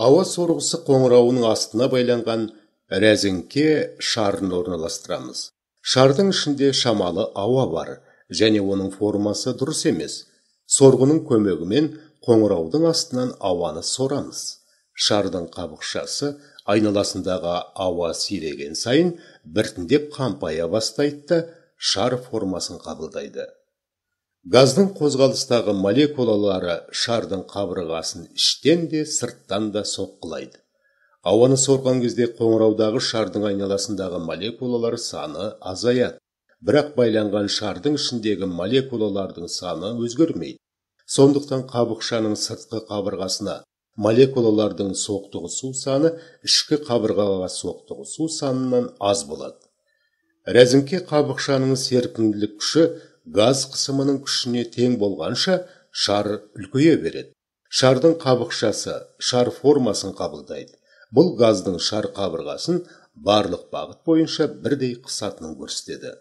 ауа сорғысы қоңырауының астына байланған рәзіңке шарын орналастырамыз шардың ішінде шамалы ауа бар және оның формасы дұрыс емес сорғының көмегімен қоңыраудың астынан ауаны сорамыз шардың қабықшасы айналасындағы ауа сиреген сайын біртіндеп қампая бастайды да шар формасын қабылдайды газдың қозғалыстағы молекулалары шардың қабырғасын іштен де сырттан да соққылайды ауаны сорған кезде қоңыраудағы шардың айналасындағы молекулалар саны азаяды бірақ байланған шардың ішіндегі молекулалардың саны өзгермейді сондықтан қабықшаның сыртқы қабырғасына молекулалардың су саны ішкі қабырғаға соқтығысу санынан аз болады рәзіңке қабықшаның серпімділік күші газ қысымының күшіне тең болғанша шар үлкейе береді шардың қабықшасы шар формасын қабылдайды бұл газдың шар қабырғасын барлық бағыт бойынша бірдей қысатынын көрсетеді